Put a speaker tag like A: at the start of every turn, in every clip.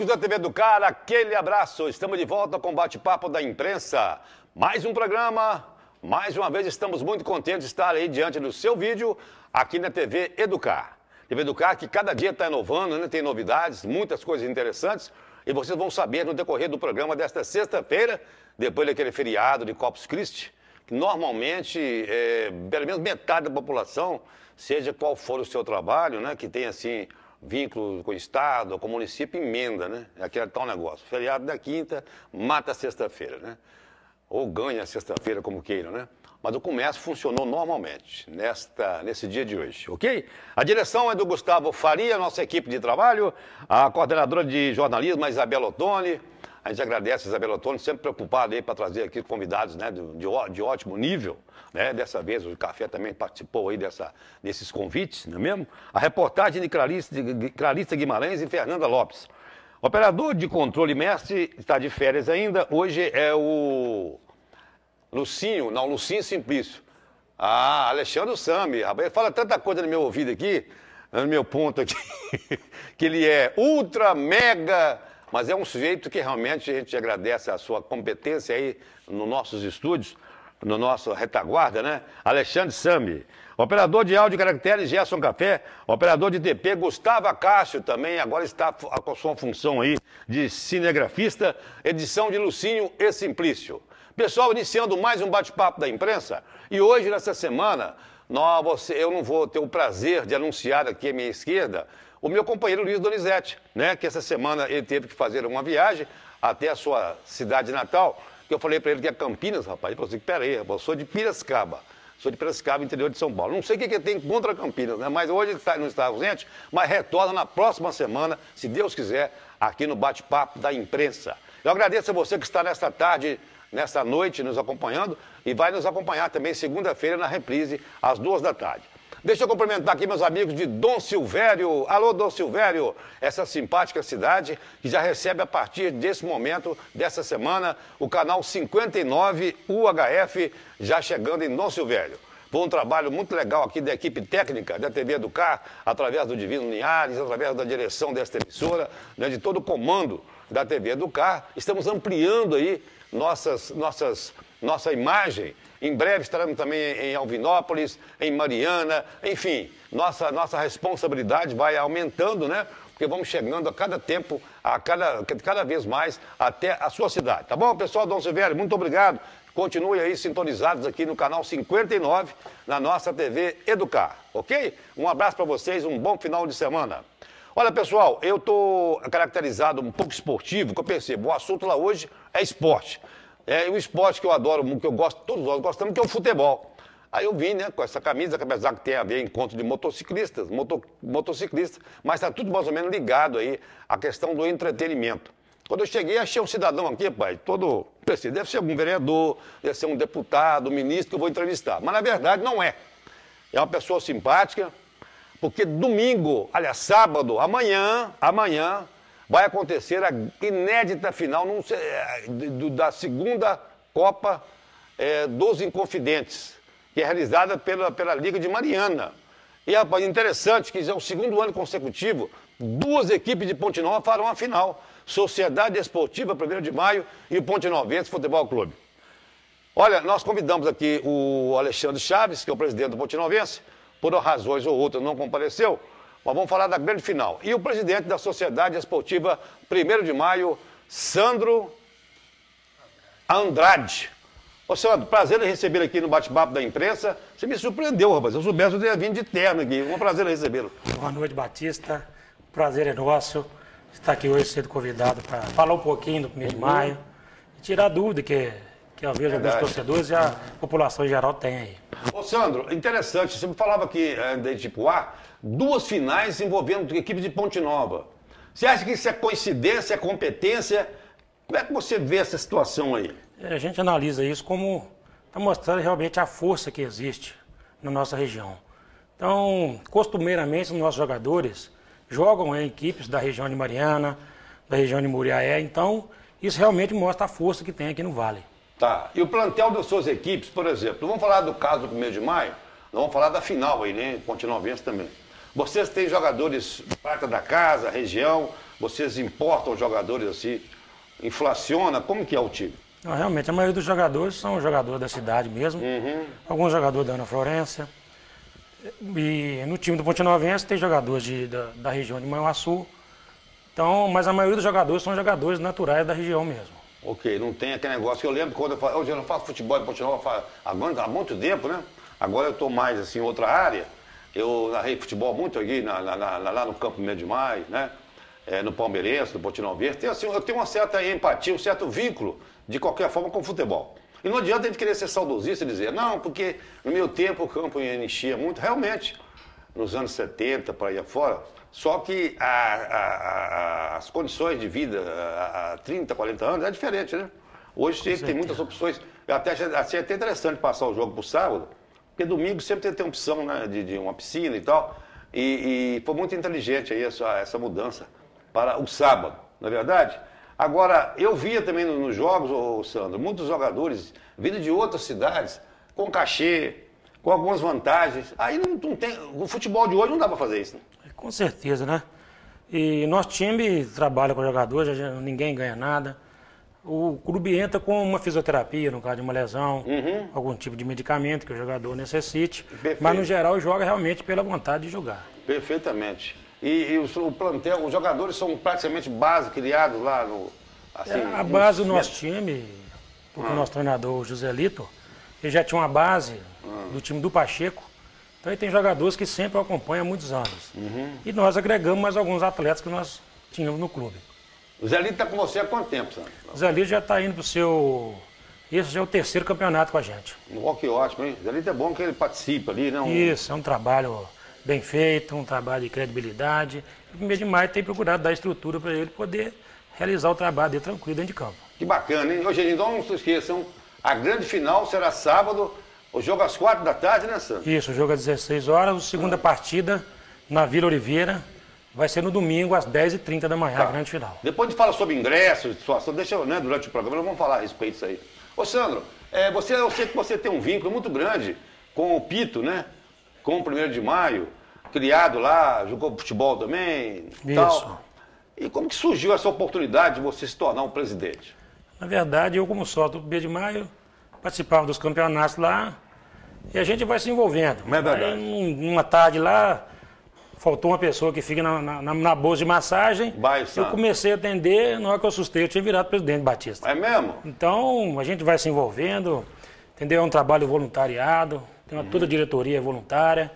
A: amigos da TV do Cara, aquele abraço. Estamos de volta com o bate-papo da imprensa. Mais um programa, mais uma vez estamos muito contentes de estar aí diante do seu vídeo aqui na TV Educar. TV Educar que cada dia está inovando, né? tem novidades, muitas coisas interessantes e vocês vão saber no decorrer do programa desta sexta-feira, depois daquele feriado de Corpus Christi, que normalmente é, pelo menos metade da população, seja qual for o seu trabalho, né? que tem assim vínculo com o Estado, com o município, emenda, né? É aquele tal negócio. Feriado da quinta, mata sexta-feira, né? Ou ganha sexta-feira, como queiram, né? Mas o comércio funcionou normalmente nesta, nesse dia de hoje, ok? A direção é do Gustavo Faria, nossa equipe de trabalho, a coordenadora de jornalismo, é Isabela Ottoni, a gente agradece a Isabela Ottoni, sempre preocupada aí para trazer aqui convidados né, de, de, ótimo nível. Né? Dessa vez o Café também participou aí dessa, desses convites, não é mesmo? A reportagem de Clarista de Guimarães e Fernanda Lopes. O operador de controle mestre está de férias ainda. Hoje é o Lucinho, não, Lucinho Simplício. Ah, Alexandre Sami, Ele fala tanta coisa no meu ouvido aqui, no meu ponto aqui, que ele é ultra mega mas é um sujeito que realmente a gente agradece a sua competência aí nos nossos estúdios, no nosso retaguarda, né? Alexandre Sami, operador de áudio e caracteres Gerson Café, operador de TP Gustavo Cássio também, agora está com sua função aí de cinegrafista, edição de Lucinho e Simplício. Pessoal, iniciando mais um bate-papo da imprensa, e hoje, nessa semana, nós, eu não vou ter o prazer de anunciar aqui à minha esquerda o meu companheiro Luiz Donizete, né? Que essa semana ele teve que fazer uma viagem até a sua cidade natal. Que eu falei para ele que é Campinas, rapaz. Ele falou assim: peraí, eu sou de Piracicaba. Sou de Piracicaba, interior de São Paulo. Não sei o que, que tem contra Campinas, né? Mas hoje ele tá, não está ausente, mas retorna na próxima semana, se Deus quiser, aqui no bate-papo da imprensa. Eu agradeço a você que está nesta tarde, nesta noite, nos acompanhando e vai nos acompanhar também segunda-feira na reprise, às duas da tarde. Deixa eu cumprimentar aqui meus amigos de Dom Silvério. Alô, Dom Silvério, essa simpática cidade que já recebe a partir desse momento, dessa semana, o canal 59 UHF, já chegando em Dom Silvério por um trabalho muito legal aqui da equipe técnica da TV Educar, através do Divino Linhares, através da direção desta emissora, né, de todo o comando da TV Educar. Estamos ampliando aí nossas, nossas, nossa imagem em breve estaremos também em Alvinópolis, em Mariana, enfim, nossa, nossa responsabilidade vai aumentando, né? Porque vamos chegando a cada tempo, a cada, cada vez mais até a sua cidade. Tá bom, pessoal? Dom Severo, muito obrigado. Continue aí sintonizados aqui no canal 59, na nossa TV Educar, ok? Um abraço para vocês, um bom final de semana. Olha, pessoal, eu estou caracterizado um pouco esportivo, que eu percebo, o assunto lá hoje é esporte. É o um esporte que eu adoro, que eu gosto, todos nós gostamos, que é o futebol. Aí eu vim, né, com essa camisa, que apesar que tem a ver encontro de motociclistas, moto, motociclistas, mas está tudo mais ou menos ligado aí à questão do entretenimento. Quando eu cheguei, achei um cidadão aqui, pai, todo. Deve ser algum vereador, deve ser um deputado, um ministro que eu vou entrevistar. Mas na verdade não é. É uma pessoa simpática, porque domingo, aliás, sábado, amanhã, amanhã, vai acontecer a inédita final num, eh, da segunda Copa é, dos Inconfidentes, que é realizada pela, pela Liga de Mariana. E é interessante que é o segundo ano consecutivo, duas equipes de Ponte Nova farão a final. Sociedade Esportiva, 1 de maio, e o Ponte Novense Futebol Clube. Olha, nós convidamos aqui o Alexandre Chaves, que é o presidente do Ponte Novense, por razões ou outras não compareceu, mas vamos falar da grande final. E o presidente da Sociedade Esportiva 1 de Maio, Sandro Andrade. Ô, Sandro, prazer em receber aqui no bate-papo da imprensa. Você me surpreendeu, rapaz. Eu soubesse, eu teria vindo de terno
B: aqui. Um prazer em recebê-lo. Boa noite, Batista. Prazer é nosso estar aqui hoje sendo convidado para falar um pouquinho do 1 de uhum. maio e tirar dúvida que, que eu vejo alguns torcedores e a população em geral tem aí.
A: Ô, Sandro, interessante. Você me falava aqui é, eh, de tipo A. Ah, duas finais envolvendo equipes de Ponte Nova. Você acha que isso é coincidência, é competência? Como é que você vê essa situação aí?
B: É, a gente analisa isso como está mostrando realmente a força que existe na nossa região. Então, costumeiramente, os nossos jogadores jogam em é, equipes da região de Mariana, da região de Muriaé, então isso realmente mostra a força que tem aqui no Vale. Tá. E o plantel
A: das suas equipes, por exemplo, vamos falar do caso do primeiro de maio? vamos falar da final aí, né? Ponte Novense também. Vocês têm jogadores prata da casa, região, vocês importam jogadores assim, inflaciona, como que é o time?
B: Não, realmente, a maioria dos jogadores são jogadores da cidade mesmo, uhum. alguns jogadores da Ana Florência. E no time do Ponte Novense tem jogadores de, da, da, região de Manhuaçu. Então, mas a maioria dos jogadores são jogadores naturais da região mesmo.
A: Ok, não tem aquele negócio. Eu lembro quando eu, falo, eu não faço futebol em Ponte Nova, agora há muito tempo, né? Agora eu estou mais assim, em outra área. Eu narrei futebol muito aqui na, na, na, lá no Campo Meio de Maio, né? É, no Palmeirense, no Botinão Verde. Tem, assim, eu tenho uma certa empatia, um certo vínculo, de qualquer forma, com o futebol. E não adianta a gente querer ser saudosista e dizer, não, porque no meu tempo o campo enchia muito. Realmente, nos anos 70, para ir afora, só que a, a, a, as condições de vida há 30, 40 anos é diferente, né? Hoje tem muitas opções. Até, achei assim, é até interessante passar o jogo para o sábado, porque domingo sempre tem que opção né, de, de, uma piscina e tal. E, e foi muito inteligente aí essa, essa mudança para o sábado, na é verdade? Agora, eu via também nos jogos, ô Sandro, muitos jogadores vindo de outras cidades, com cachê, com algumas vantagens. Aí não, não tem. O futebol de hoje não dá para fazer isso, né?
B: Com certeza, né? E nosso time trabalha com jogadores, ninguém ganha nada o clube entra com uma fisioterapia, no caso de uma lesão, uhum. algum tipo de medicamento que o jogador necessite. Perfeito. Mas, no geral, joga realmente pela vontade de jogar.
A: Perfeitamente. E, e o, o, plantel, os jogadores são praticamente base criados lá no. Assim, é, a base do nosso
B: time, porque o ah. nosso treinador, José Lito, ele já tinha uma base ah. do time do Pacheco. Então, ele tem jogadores que sempre acompanham há muitos anos. Uhum. E nós agregamos mais alguns atletas que nós tínhamos no clube.
A: O Zé Lito está com você há quanto tempo, Sandro?
B: O Zé Lito já está indo para o seu. Esse já é o terceiro campeonato com a gente.
A: Oh, que ótimo, hein? O Zé Lito é bom que ele participa ali, não? Né? Isso,
B: é um trabalho bem feito, um trabalho de credibilidade. E o mês de maio é tem procurado dar estrutura para ele poder realizar o trabalho dele tranquilo dentro de campo.
A: Que bacana, hein? Hoje, então, não se esqueçam, a grande final será sábado, o jogo às quatro da tarde, né, Sandro?
B: Isso, o jogo às 16 horas, a segunda partida na Vila Oliveira, Vai ser no domingo, às 10h30 da manhã, tá. a grande final.
A: Depois a gente fala sobre ingressos, situação, deixa eu, né, durante o programa, nós vamos falar a respeito disso aí. Ô Sandro, é, você, eu sei que você tem um vínculo muito grande com o Pito, né? Com o 1 de maio, criado lá, jogou futebol também. Isso. Tal. E como que surgiu essa oportunidade de você se tornar um presidente?
B: Na verdade, eu como só do 1 de maio, participava dos campeonatos lá, e a gente vai se envolvendo. Não é verdade. Aí, numa tarde lá, faltou uma pessoa que fica na, na, na bolsa de massagem. Vai, eu comecei a atender, na hora que eu assustei, eu tinha virado presidente Batista. É mesmo? Então, a gente vai se envolvendo, entendeu? É um trabalho voluntariado, tem uma, uhum. toda a diretoria voluntária.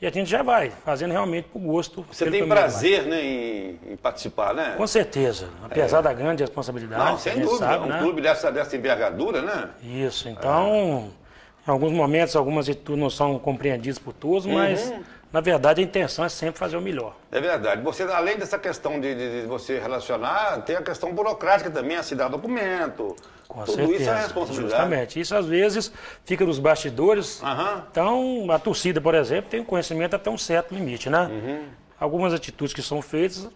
B: E a gente já vai, fazendo realmente por gosto. Você tem prazer
A: né, em, em, participar, né? Com
B: certeza, apesar é. da grande responsabilidade. Não, sem dúvida. Sabe, um né? clube
A: dessa, dessa envergadura, né?
B: Isso, então, é. em alguns momentos, algumas atitudes não são compreendidas por todos, mas uhum na verdade, a intenção é sempre fazer o melhor.
A: É verdade. Você, além dessa questão de, de, de você relacionar, tem a questão burocrática também, assinar documento. Com Tudo certeza. isso é responsabilidade. Justamente.
B: Isso às vezes fica nos bastidores. Uhum. Então, a torcida, por exemplo, tem um conhecimento até um certo limite, né? Uhum. Algumas atitudes que são feitas,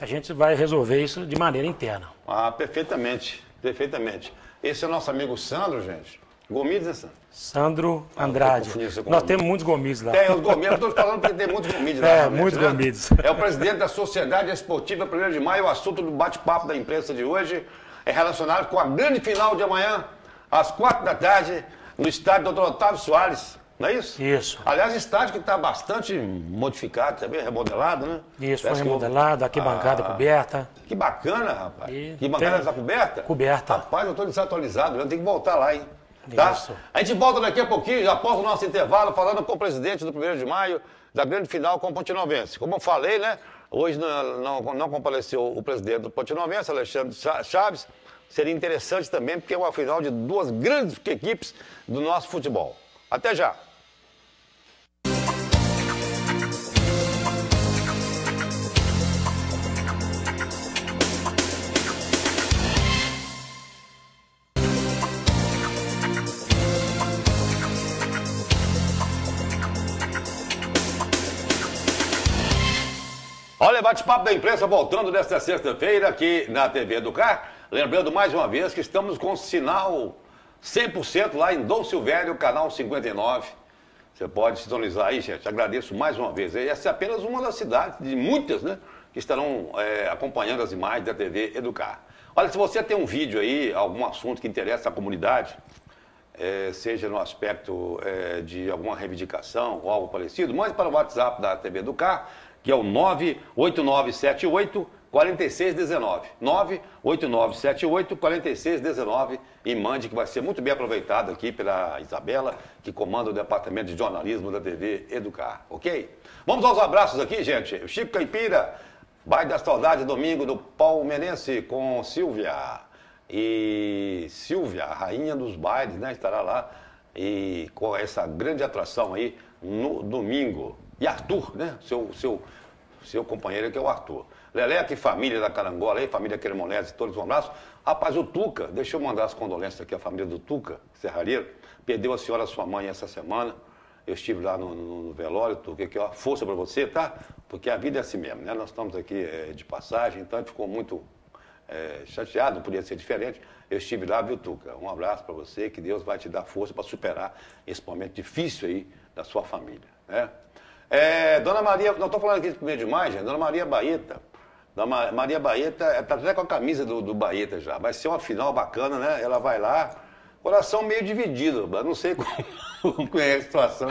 B: a gente vai resolver isso de maneira interna.
A: Ah, perfeitamente. Perfeitamente. Esse é o nosso amigo Sandro, gente. Gomides, é né, Sandro?
B: Sandro ah, Andrade. Ah, Nós temos muitos Gomides lá. Tem, é, os Gomides,
A: estou falando que tem muitos Gomides lá. É, muitos né? Gomides. É o presidente da Sociedade Esportiva 1 de Maio. O assunto do bate-papo da imprensa de hoje é relacionado com a grande final de amanhã, às quatro da tarde, no estádio Dr. Otávio Soares. Não é isso? Isso. Aliás, estádio que está bastante modificado também, tá remodelado, né? Isso, Parece foi remodelado, aqui bancada ah,
B: coberta. Que
A: bacana, rapaz. E que bancada está coberta? Coberta. Rapaz, eu estou desatualizado, eu né? tenho que voltar lá, hein? Tá? Isso. A gente volta daqui a pouquinho, após o nosso intervalo, falando com o presidente do 1 de maio da grande final com o Pontinovense. Como eu falei, né? Hoje não, não, não compareceu o presidente do Pontinovense, Alexandre Chaves. Seria interessante também, porque é uma final de duas grandes equipes do nosso futebol. Até já! Olha, bate-papo da imprensa voltando nesta sexta-feira aqui na TV Educar. Lembrando mais uma vez que estamos com sinal 100% lá em Dom Silvério, canal 59. Você pode sintonizar aí, gente. Agradeço mais uma vez. Essa é apenas uma das cidades, de muitas, né? Que estarão é, acompanhando as imagens da TV Educar. Olha, se você tem um vídeo aí, algum assunto que interessa a comunidade, é, seja no aspecto é, de alguma reivindicação ou algo parecido, mande para o WhatsApp da TV Educar, que é o 98978 4619. 98978 4619 e mande que vai ser muito bem aproveitado aqui pela Isabela, que comanda o departamento de jornalismo da TV Educar, ok? Vamos aos abraços aqui, gente. Chico Caipira, Baile da Saudade, domingo do Palmeirense com Silvia. E Silvia, a rainha dos bailes, né, estará lá e com essa grande atração aí no domingo. E Arthur, né? Seu, seu, seu companheiro que é o Arthur. Leleca e família da Carangola aí, família Cremonese, todos um abraço. Rapaz, o Tuca, deixa eu mandar as condolências aqui à família do Tuca, serrareiro. Perdeu a senhora, sua mãe, essa semana. Eu estive lá no, no, no velório, Tuca, que uma força para você, tá? Porque a vida é assim mesmo, né? Nós estamos aqui é, de passagem, então ficou muito é, chateado, não podia ser diferente. Eu estive lá, viu, Tuca? Um abraço para você, que Deus vai te dar força para superar esse momento difícil aí da sua família, né? É, Dona Maria, não estou falando aqui de primeiro de maio, gente. Dona Maria Baeta. Dona Maria Baeta, está é até com a camisa do, do Baeta já. Vai ser uma final bacana, né? Ela vai lá, coração meio dividido. Não sei como conhece é a situação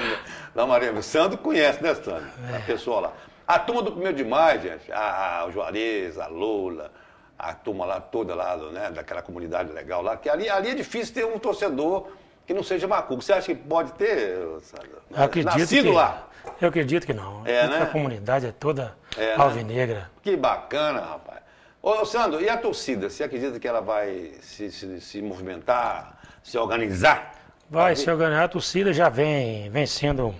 A: da Maria. O Sandro conhece, né, Sandro? É. A pessoa lá. A turma do primeiro de maio, gente, a, o Juarez, a Lula, a turma lá toda lá, né, daquela comunidade legal lá, que ali, ali é difícil ter um torcedor que não seja macuco. Você acha que pode ter, Sandro? Acredito Nascido que... lá.
B: Eu acredito que não. É, né? a comunidade é toda é, né? alvinegra. Né?
A: Que bacana, rapaz. Ô, Sandro, e a torcida? Você acredita que ela vai se, se, se movimentar, se organizar?
B: Vai se organizar. A torcida já vem, vem sendo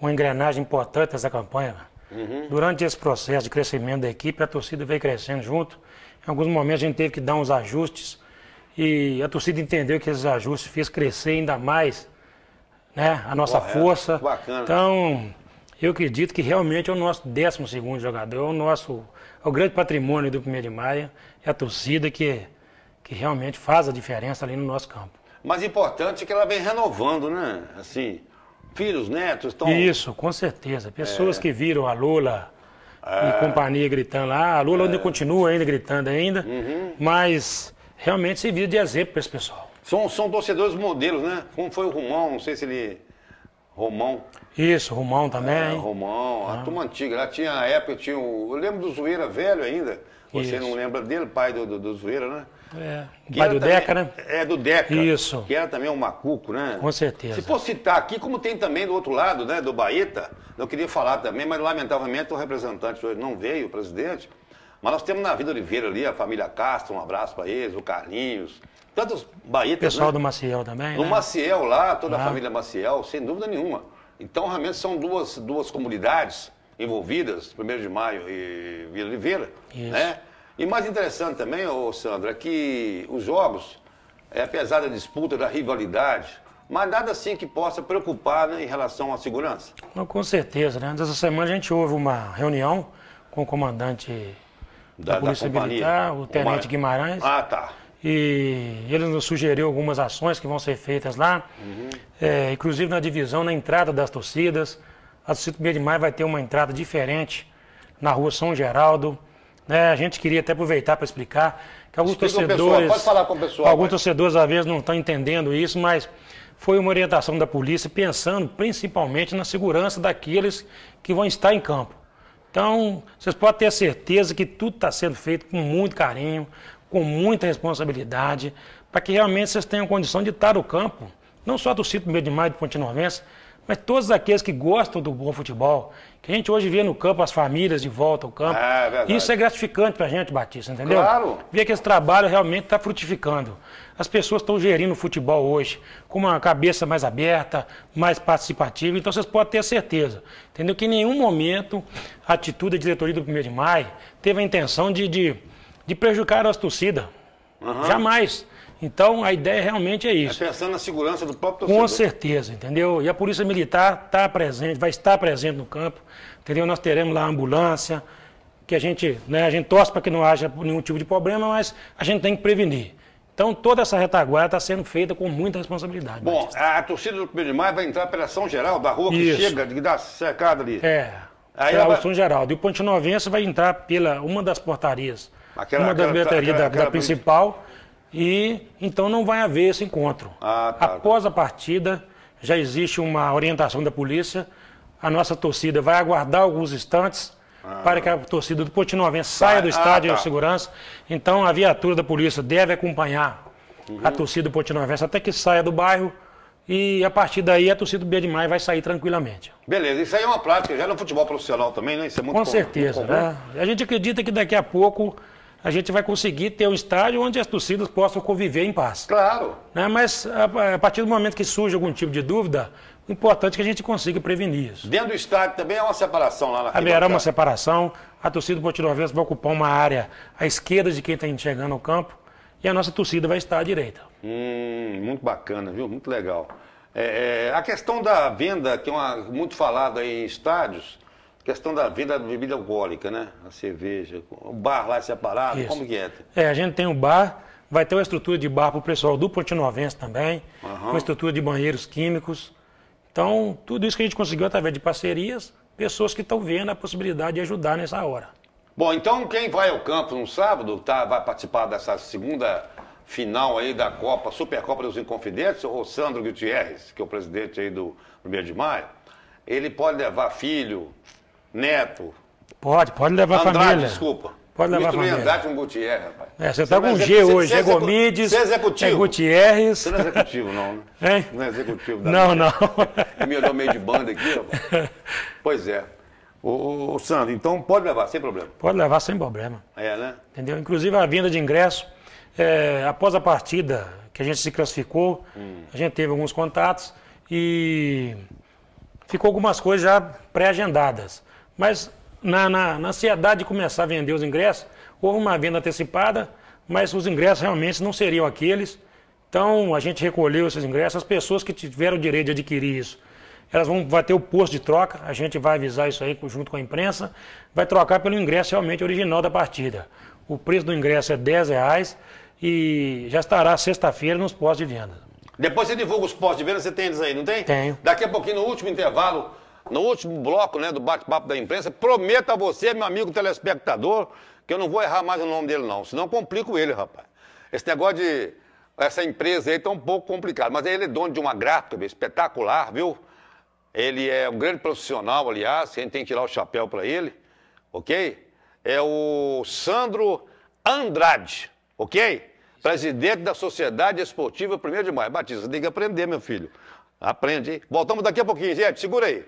B: uma engrenagem importante dessa campanha. Uhum. Durante esse processo de crescimento da equipe, a torcida veio crescendo junto. Em alguns momentos a gente teve que dar uns ajustes e a torcida entendeu que esses ajustes fez crescer ainda mais né? A nossa Correto. força. Bacana. Então, eu acredito que realmente é o nosso 12 segundo jogador, é o nosso é o grande patrimônio do 1 de maio, é a torcida que, que realmente faz a diferença ali no nosso campo.
A: Mas importante é que ela vem renovando, né? Assim, filhos, netos, estão. Isso,
B: com certeza. Pessoas é. que viram a Lula é. e companhia gritando lá, a Lula é. ainda continua ainda gritando ainda, uhum. mas realmente serviu de exemplo para esse pessoal.
A: São, são torcedores modelos, né? Como foi o Romão, não sei se ele. Romão.
B: Isso, Romão também. É, Romão,
A: ah. a turma antiga. Lá tinha a época, tinha o. Eu lembro do Zoeira velho ainda. Você Isso. não lembra dele, pai do, do, do Zoeira, né?
B: É, que pai do também, Deca, né?
A: É, do Deca. Isso. Que era também um macuco,
B: né? Com certeza. Se
A: for citar aqui, como tem também do outro lado, né, do Baeta, eu queria falar também, mas lamentavelmente o representante hoje não veio, o presidente, mas nós temos na Vida Oliveira ali a família Castro, um abraço para eles, o Carlinhos, tantos O Pessoal né? do
B: Maciel também. O né?
A: Maciel lá, toda a família Maciel, sem dúvida nenhuma. Então, realmente são duas, duas comunidades envolvidas, 1 de Maio e Vila Oliveira. Isso. Né? E mais interessante também, ô Sandra, é que os jogos, é, apesar da disputa, da rivalidade, mas nada assim que possa preocupar né, em relação à segurança.
B: Não, com certeza, né? Dessa semana a gente houve uma reunião com o comandante
A: da, da Polícia da Militar, o Tenente o Guimarães. Ah,
B: tá. E ele nos sugeriu algumas ações que vão ser feitas lá, uhum. é, inclusive na divisão, na entrada das torcidas. A torcida do de Maio vai ter uma entrada diferente na rua São Geraldo. Né? A gente queria até aproveitar para explicar que alguns Explica torcedores. Pode falar com o pessoal. Alguns mas... torcedores às vezes não estão entendendo isso, mas foi uma orientação da polícia pensando principalmente na segurança daqueles que vão estar em campo. Então, vocês podem ter certeza que tudo está sendo feito com muito carinho, com muita responsabilidade, para que realmente vocês tenham condição de estar no campo, não só do sítio Meio de Maio de Ponte mas todos aqueles que gostam do bom futebol, que a gente hoje vê no campo as famílias de volta ao campo, é, isso é gratificante para a gente, Batista, entendeu? Claro. Ver que esse trabalho realmente está frutificando. As pessoas estão gerindo o futebol hoje com uma cabeça mais aberta, mais participativa, então vocês podem ter certeza, entendeu? Que em nenhum momento a atitude da diretoria do 1 de maio teve a intenção de, de, de prejudicar as torcidas.
A: Uhum. Jamais.
B: Então a ideia realmente é isso. É pensando na
A: segurança do próprio
B: torcedor. Com certeza, entendeu? E a Polícia Militar está presente, vai estar presente no campo, entendeu? Nós teremos lá a ambulância, que a gente, né, a gente torce para que não haja nenhum tipo de problema, mas a gente tem que prevenir. Então toda essa retaguarda está sendo feita com muita responsabilidade.
A: Bom, a, torcida do 1 de maio vai entrar pela São Geral, da rua isso. que chega, que dá cercada ali. É.
B: Aí pela vai... São Geraldo. E o Ponte Novense vai entrar pela uma das portarias. Aquela, uma das bilheterias da, da principal e então não vai haver esse encontro. Ah, tá, tá. Após tá. a partida, já existe uma orientação da polícia, a nossa torcida vai aguardar alguns instantes ah. para que a torcida do Potinovense ah, tá. saia do estádio ah, de segurança. Então a viatura da polícia deve acompanhar uhum. a torcida do Potinovense até que saia do bairro. E a partir daí a torcida do Bia vai sair tranquilamente.
A: Beleza, isso aí é uma prática, já é no futebol profissional também, né? Isso é muito Com comum, certeza, tá muito
B: né? A gente acredita que daqui a pouco a gente vai conseguir ter um estádio onde as torcidas possam conviver em paz. Claro. Né? Mas a, a, partir do momento que surge algum tipo de dúvida, o importante é que a gente consiga prevenir isso.
A: Dentro do estádio também há uma separação lá na Haverá uma
B: separação. A torcida do Potinovense vai ocupar uma área à esquerda de quem está chegando ao campo e a nossa torcida vai estar à direita.
A: Hum, muito bacana, viu? Muito legal. É, é, a questão da venda, que é uma, muito falada em estádios, questão da venda da bebida alcoólica, né? A cerveja, o bar lá é separado, Isso. como que
B: é? É, a gente tem um bar, vai ter uma estrutura de bar para o pessoal do Portinovense também, uhum. uma estrutura de banheiros químicos. Então, tudo isso que a gente conseguiu através de parcerias, pessoas que estão vendo a possibilidade de ajudar nessa hora.
A: Bom, então quem vai ao campo no sábado, tá, vai participar dessa segunda final aí da Copa, Supercopa dos Inconfidentes, o Sandro Gutierrez, que é o presidente aí do 1 de maio, ele pode levar filho, Neto.
B: Pode, pode levar Andrade, a família. desculpa. Pode levar Misturei a família.
A: com Gutierrez,
B: rapaz. É, você está é com G hoje. é Gomides. Você é executivo. É Gutierrez.
A: Você não é executivo, não, né? Hein? Não é executivo da Não, não. me olhou meio de banda aqui, rapaz. Pois é. Ô, ô, ô, Sandro, então pode levar, sem problema.
B: Pode levar sem problema. É, né? Entendeu? Inclusive a vinda de ingresso, é, após a partida que a gente se classificou, hum. a gente teve alguns contatos e ficou algumas coisas já pré-agendadas. Mas na, na, na ansiedade de começar a vender os ingressos, houve uma venda antecipada, mas os ingressos realmente não seriam aqueles. Então a gente recolheu esses ingressos, as pessoas que tiveram o direito de adquirir isso. Elas vão vai ter o posto de troca, a gente vai avisar isso aí junto com a imprensa, vai trocar pelo ingresso realmente original da partida. O preço do ingresso é R$ reais e já estará sexta-feira nos postos de venda.
A: Depois você divulga os postos de venda, você tem eles aí, não tem? Tenho. Daqui a pouquinho, no último intervalo, no último bloco né, do bate-papo da imprensa, prometo a você, meu amigo telespectador, que eu não vou errar mais o nome dele, não. Senão complico ele, rapaz. Esse negócio de. Essa empresa aí tá um pouco complicado. Mas ele é dono de uma gráfica espetacular, viu? Ele é um grande profissional, aliás, a gente tem que tirar o chapéu para ele, ok? É o Sandro Andrade, ok? Presidente da Sociedade Esportiva 1 de Maio. Batista, tem que aprender, meu filho. Aprende, hein? Voltamos daqui a pouquinho, gente. Segura aí.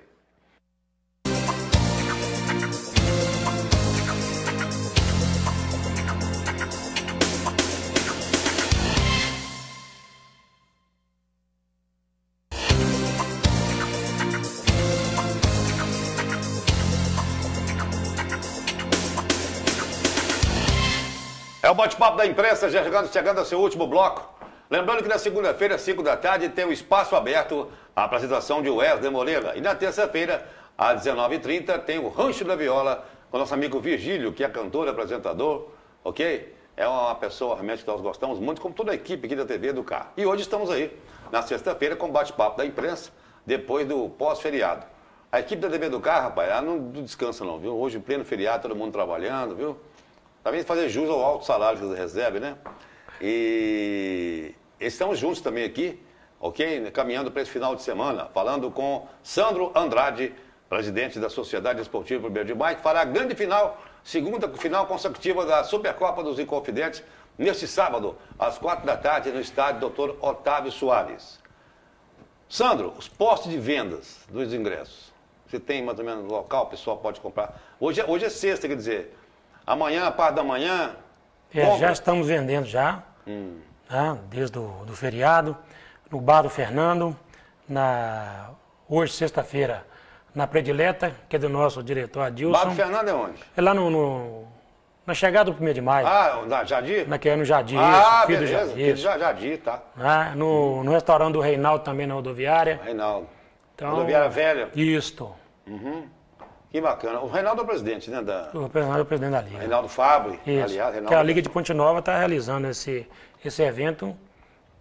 A: É o bate-papo da imprensa chegando, chegando ao seu último bloco. Lembrando que na segunda-feira, 5 da tarde, tem o um espaço aberto à apresentação de Wesley Moreira. E na terça-feira, às 19h30, tem o Rancho da Viola com nosso amigo Virgílio, que é cantor, apresentador, ok? É uma pessoa realmente que nós gostamos muito, como toda a equipe aqui da TV do CAR. E hoje estamos aí, na sexta-feira, com bate-papo da imprensa, depois do pós-feriado. A equipe da TV do CAR, rapaz, ela não descansa não, viu? Hoje, em pleno feriado, todo mundo trabalhando, viu? também fazer jus ao alto salário que você recebe, né? E estamos juntos também aqui, ok? Caminhando para esse final de semana, falando com Sandro Andrade, presidente da Sociedade Esportiva Maio, que fará a grande final, segunda final consecutiva da Supercopa dos Inconfidentes, neste sábado, às quatro da tarde, no estádio Dr. Otávio Soares. Sandro, os postos de vendas dos ingressos. Você tem mais ou menos local, o pessoal pode comprar. Hoje, é, hoje é sexta, quer dizer, Amanhã, a parte da manhã. É, já
B: estamos vendendo já, hum. né, desde o do feriado, no Bar do Fernando, na, hoje, sexta-feira, na Predileta, que é do nosso diretor Adilson. Bar do Fernando é onde? É lá no, no na chegada do 1 de maio. Ah, na Jardim? Na, que é no Jardim, ah, isso, filho beleza, do Jardim. Filho do
A: Jardim, tá.
B: Né, no, hum. no restaurante do Reinaldo também, na rodoviária. Reinaldo. Então, rodoviária velha. Isto.
A: Uhum. Que bacana. O Reinaldo é o presidente, né? Da...
B: O Reinaldo é o presidente da Liga.
A: Reinaldo Fabre, Isso. aliás. Reinaldo... Que a é- Liga de
B: Ponte Nova está realizando esse, esse evento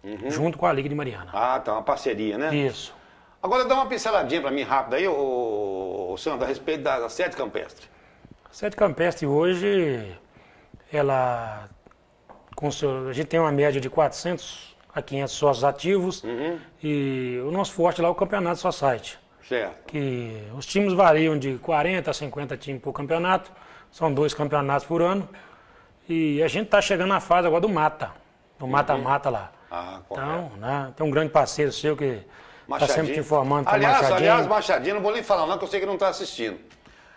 B: uhum. junto com a Liga de Mariana.
A: Ah, tá. Uma parceria, né? Isso. Agora dá uma pinceladinha para mim rápida aí, ô, ô, Sandro, a respeito da, da sede campestre.
B: A sede campestre hoje, ela... Seu, a gente tem uma média de 400 a 500 sócios ativos uhum. e o nosso forte lá é o campeonato só Certo. Que os times variam de 40 a 50 times por campeonato, são dois campeonatos por ano. E a gente está chegando na fase agora do mata, do uhum. mata-mata lá. Ah, então, né, tem um grande parceiro seu que está sempre te informando. Aliás, Machadinho. aliás,
A: Machadinho, não vou nem falar não, que eu sei que não está assistindo.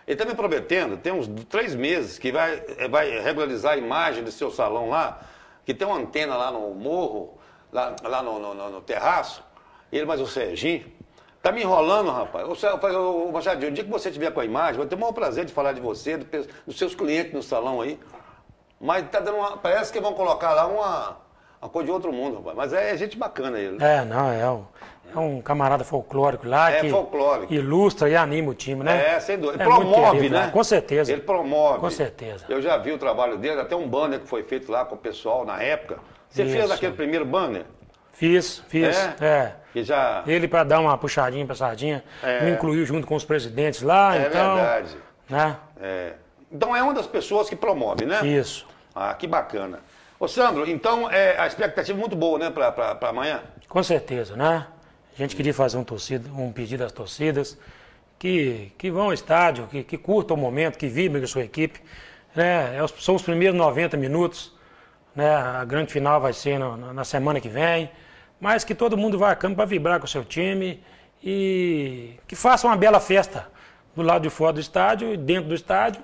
A: Ele está me prometendo, tem uns três meses, que vai, vai regularizar a imagem do seu salão lá, que tem uma antena lá no morro, lá, lá no, no, no, no terraço. Ele mais o Serginho, Tá me enrolando, rapaz? O Machadinho, o dia que você estiver com a imagem, vou ter o maior prazer de falar de você, dos seus clientes no salão aí. Mas tá dando uma, parece que vão colocar lá uma, uma coisa de outro mundo, rapaz. Mas é, é gente bacana ele.
B: É, não, é um, é um camarada folclórico lá é, que folclórico. ilustra e anima o time, né? É, sem
A: dúvida. É ele é promove, querido, né? É, com certeza. Ele
B: promove. Com certeza.
A: Eu já vi o trabalho dele, até um banner que foi feito lá com o pessoal na época. Você Isso. fez aquele primeiro banner?
B: Fiz, fiz. É. é. já... Ele, para dar uma puxadinha para sardinha, é. me incluiu junto com os presidentes lá. É então, verdade. Né?
A: É. Então é uma das pessoas que promove, né? Isso. Ah, que bacana. Ô, Sandro, então é, a expectativa é muito boa, né, para amanhã?
B: Com certeza, né? A gente queria fazer um, torcido, um pedido às torcidas que, que vão ao estádio, que, que curtam o momento, que vibrem com a sua equipe. Né? É são os primeiros 90 minutos. Né? A grande final vai ser na semana que vem mas que todo mundo vá a campo para vibrar com o seu time e que faça uma bela festa do lado de fora do estádio e dentro do estádio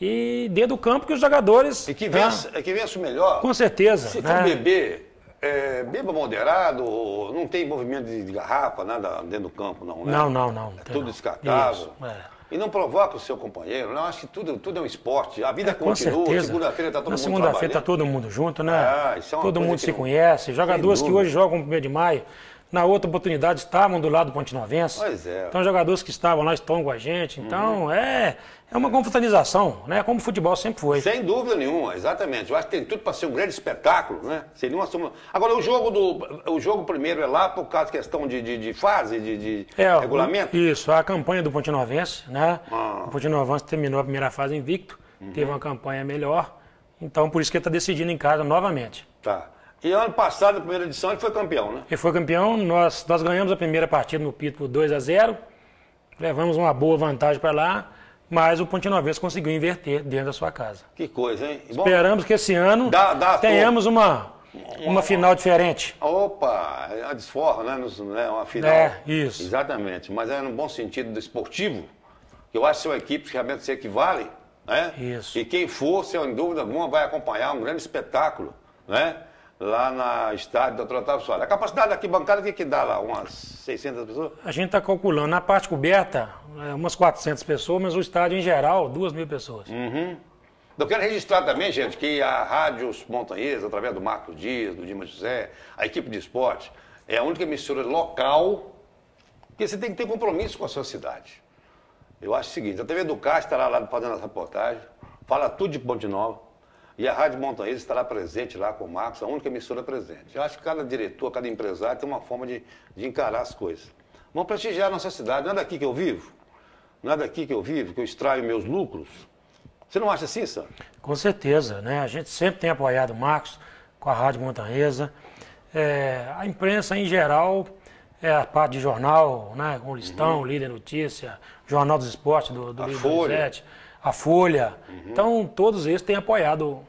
B: e dentro do campo que os jogadores... E que vença,
A: que vença o melhor. Com certeza. Se né? beber, é, beba moderado, não tem movimento de garrafa, nada dentro do campo, não, né? Não, não, não. É tudo não. descartável. Isso, é e não provoca o seu companheiro. Não, acho que tudo, tudo é um esporte. A vida é, continua, segunda-feira está todo Na mundo segunda-feira está todo
B: mundo junto, né? Ah, é todo mundo se não... conhece. Jogadores que hoje jogam no 1 de maio, na outra oportunidade estavam do lado do Ponte Novense. Pois é. Então, jogadores que estavam lá estão com a gente. Então, uhum. é, é uma confraternização, né? Como o futebol sempre
A: foi. Sem dúvida nenhuma, exatamente. Eu acho que tem tudo para ser um grande espetáculo, né? Seria uma suma. Agora, o jogo do. O jogo primeiro é lá por causa da questão de, de, de fase, de, de é, regulamento?
B: O, isso, a campanha do Pontinovense, né? Ah. O Pontinovense terminou a primeira fase invicto, uhum. teve uma campanha melhor. Então, por isso que ele está decidindo em casa novamente. Tá.
A: E ano passado, a primeira edição, ele foi campeão, né?
B: Ele foi campeão, nós, nós ganhamos a primeira partida no Pito por 2 a 0 Levamos uma boa vantagem para lá mas o Ponte Novense conseguiu inverter dentro da sua casa.
A: Que coisa, hein? Bom, Esperamos
B: que esse ano dá, dá tenhamos uma, uma, uma final diferente.
A: Opa, a desforra, né? Nos, né? Uma final. É, isso. Exatamente, mas é no bom sentido do esportivo, que eu acho que são equipes que realmente se equivalem, né? Isso. E quem for, sem dúvida alguma, vai acompanhar um grande espetáculo, né? lá na estádio da Trotávio Soares. A capacidade da arquibancada, o que, que dá lá? Umas 600 pessoas?
B: A gente está calculando, na parte coberta, é, umas 400 pessoas, mas o estádio em geral, 2 mil pessoas. Uhum.
A: Eu quero registrar também, gente, que a Rádios montanhesa através do Marcos Dias, do Dimas José, a equipe de esporte, é a única emissora local que você tem que ter compromisso com a sua cidade. Eu acho o seguinte, a TV do Castro estará lá fazendo essa reportagem, fala tudo de Ponte Nova, e a Rádio Montanhês estará presente lá com o Marcos, a única emissora presente. Eu acho que cada diretor, cada empresário tem uma forma de, de encarar as coisas. Vamos prestigiar a nossa cidade. Não é daqui que eu vivo? Não é daqui que eu vivo, que eu extraio meus lucros? Você não acha assim, Sam?
B: Com certeza, né? A gente sempre tem apoiado o Marcos com a Rádio Montanhesa. É, a imprensa em geral, é a parte de jornal, né? Com o Listão, uhum. Líder Notícia, Jornal dos Esportes do, do a Líder Folha a Folha. Uhum. Então, todos eles têm apoiado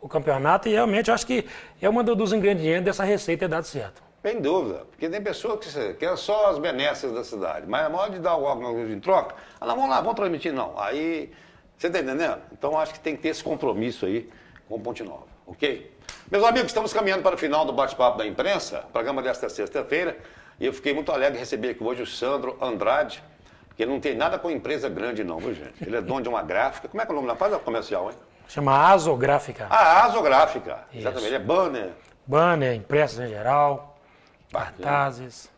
B: o campeonato e realmente acho que é uma dos ingredientes dessa receita é dado certo.
A: Sem dúvida, porque tem pessoa que quer é só as benesses da cidade, mas é a hora de dar alguma coisa em troca, ah, não, lá, vamos transmitir, não. Aí, você está entendendo? Então acho que tem que ter esse compromisso aí com o Ponte Nova, ok? Meus amigos, estamos caminhando para o final do bate-papo da imprensa, programa desta sexta-feira, e eu fiquei muito alegre de receber aqui hoje o Sandro Andrade, porque ele não tem nada com empresa grande, não, viu, gente? Ele é dono de uma gráfica. Como é que é o nome da fase é comercial, hein?
B: Chama Asográfica.
A: Ah, Asográfica. Isso. Exatamente. Ele é banner.
B: Banner, impressas em geral, cartazes.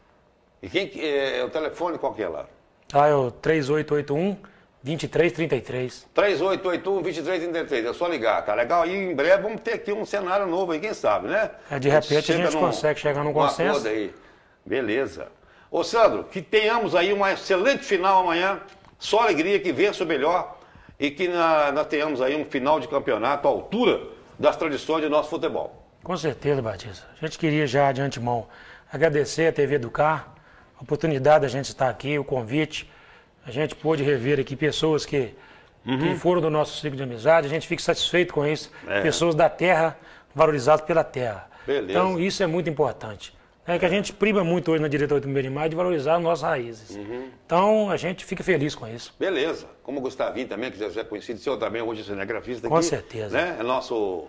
A: E quem é, é, o telefone qual que é lá?
B: Ah, é o 3881 2333.
A: 3881 2333. É só ligar, cara. Tá legal. E em breve vamos ter aqui um cenário novo aí, quem sabe, né? É, de repente a gente, a gente num, consegue chegar num consenso. Aí. Beleza. Ô Sandro, que tenhamos aí uma excelente final amanhã. Só alegria que vença o melhor e que na, nós tenhamos aí um final de campeonato à altura das tradições do nosso futebol.
B: Com certeza, Batista. A gente queria já de antemão agradecer a TV Educar, a oportunidade da gente estar aqui, o convite. A gente pôde rever aqui pessoas que, uhum. que foram do nosso ciclo de amizade. A gente fica satisfeito com isso. É. Pessoas da terra, valorizadas pela terra. Beleza. Então, isso é muito importante é que a gente prima muito hoje na diretoria do meio animal de valorizar nossas raízes. Uhum. Então, a gente fica feliz com isso.
A: Beleza. Como o Gustavinho também, que já é conhecido, seu também hoje é cinegrafista aqui. Com certeza. Né? É nosso,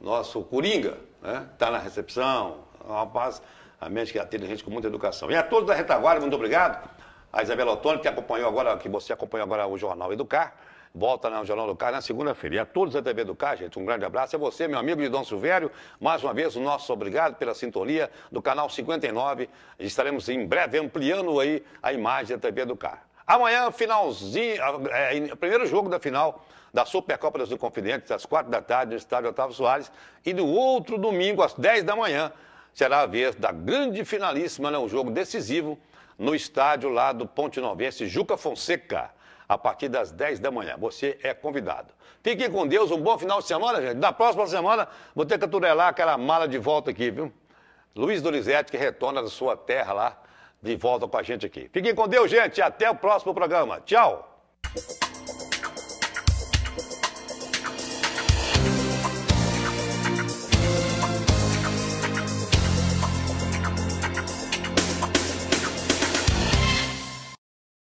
A: nosso coringa, né? Está na recepção, é um rapaz, a mente que atende a gente com muita educação. E a todos da retaguarda, muito obrigado. A Isabela Ottoni, que acompanhou agora, que você acompanhou agora o Jornal Educar volta no Jornal do Cá na segunda-feira. E a todos da TV do Cá, gente, um grande abraço. É você, meu amigo de Dom Silvério. Mais uma vez, o nosso obrigado pela sintonia do canal 59. Estaremos em breve ampliando aí a imagem da TV do Cá. Amanhã, finalzinho, ah, é, primeiro jogo da final da Supercopa dos Inconfidentes, às quatro da tarde, no estádio Otávio Soares. E no outro domingo, às 10 da manhã, será a vez da grande finalíssima, né, um jogo decisivo, no estádio lá do Ponte Novense, Juca Fonseca a partir das 10 da manhã. Você é convidado. Fiquem com Deus, um bom final de semana, gente. Da próxima semana, vou ter que aturelar aquela mala de volta aqui, viu? Luiz Dorizete que retorna da sua terra lá, de volta com a gente aqui. Fiquem com Deus, gente. Até o próximo programa. Tchau.